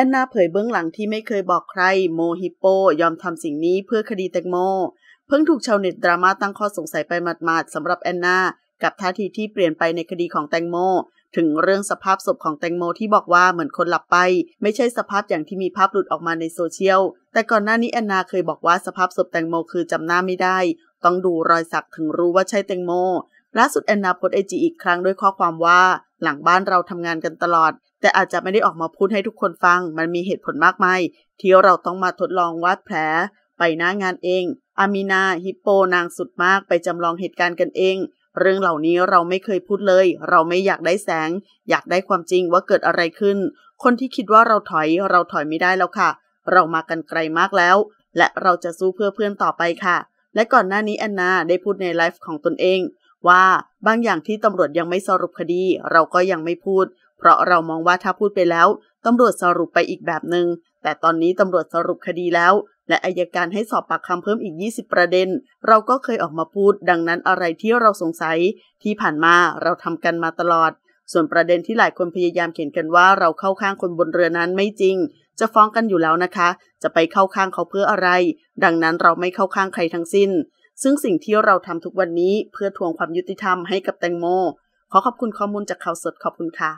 แอนนาเผยเบื้องหลังที่ไม่เคยบอกใคร โมฮิโปยอมทำสิ่งนี้เพื่อคดีแตงโม เพิ่งถูกชาวเน็ตดราม่าตั้งข้อสงสัยไปหมาดๆสำหรับแอนนา กับท่าทีที่เปลี่ยนไปในคดีของแตงโม ถึงเรื่องสภาพศพของแตงโมที่บอกว่าเหมือนคนหลับไป ไม่ใช่สภาพอย่างที่มีภาพหลุดออกมาในโซเชียล แต่ก่อนหน้านี้แอนนาเคยบอกว่าสภาพศพแตงโมคือจำหน้าไม่ได้ ต้องดูรอยสักถึงรู้ว่าใช่แตงโมล่าสุดแอนนาโพสไอจีอีกครั้งด้วยข้อความว่า หลังบ้านเราทำงานกันตลอด แต่อาจจะไม่ได้ออกมาพูดให้ทุกคนฟัง มันมีเหตุผลมากมายที่เราต้องมาทดลองวาดแผล ไปหน้างานเองอามีนาฮิปโปนางสุดมากไปจำลองเหตุการณ์กันเอง เรื่องเหล่านี้เราไม่เคยพูดเลย เราไม่อยากได้แสง อยากได้ความจริงว่าเกิดอะไรขึ้น คนที่คิดว่าเราถอยเราถอยไม่ได้แล้วค่ะ เรามากันไกลมากแล้ว และเราจะสู้เพื่อเพื่อนต่อไปค่ะ และก่อนหน้านี้แอนนาได้พูดในไลฟ์ของตนเองว่าบางอย่างที่ตำรวจยังไม่สรุปคดีเราก็ยังไม่พูด เพราะเรามองว่าถ้าพูดไปแล้ว ตำรวจสรุปไปอีกแบบหนึง่งแต่ตอนนี้ตำรวจสรุปคดีแล้ว และอายการให้สอบปากคำเพิ่มอีก 20 ประเด็น เราก็เคยออกมาพูดดังนั้นอะไรที่เราสงสัยที่ผ่านมาเราทำกันมาตลอด ส่วนประเด็นที่หลายคนพยายามเขียนกันว่าเราเข้าข้างคนบนเรือนั้นไม่จริง จะฟ้องกันอยู่แล้วนะคะ จะไปเข้าข้างเขาเพื่ออะไร ดังนั้นเราไม่เข้าข้างใครทั้งสิ้นซึ่งสิ่งที่เราทำทุกวันนี้เพื่อทวงความยุติธรรมให้กับแตงโม ขอขอบคุณข้อมูลจากข่าวสดขอบคุณค่ะ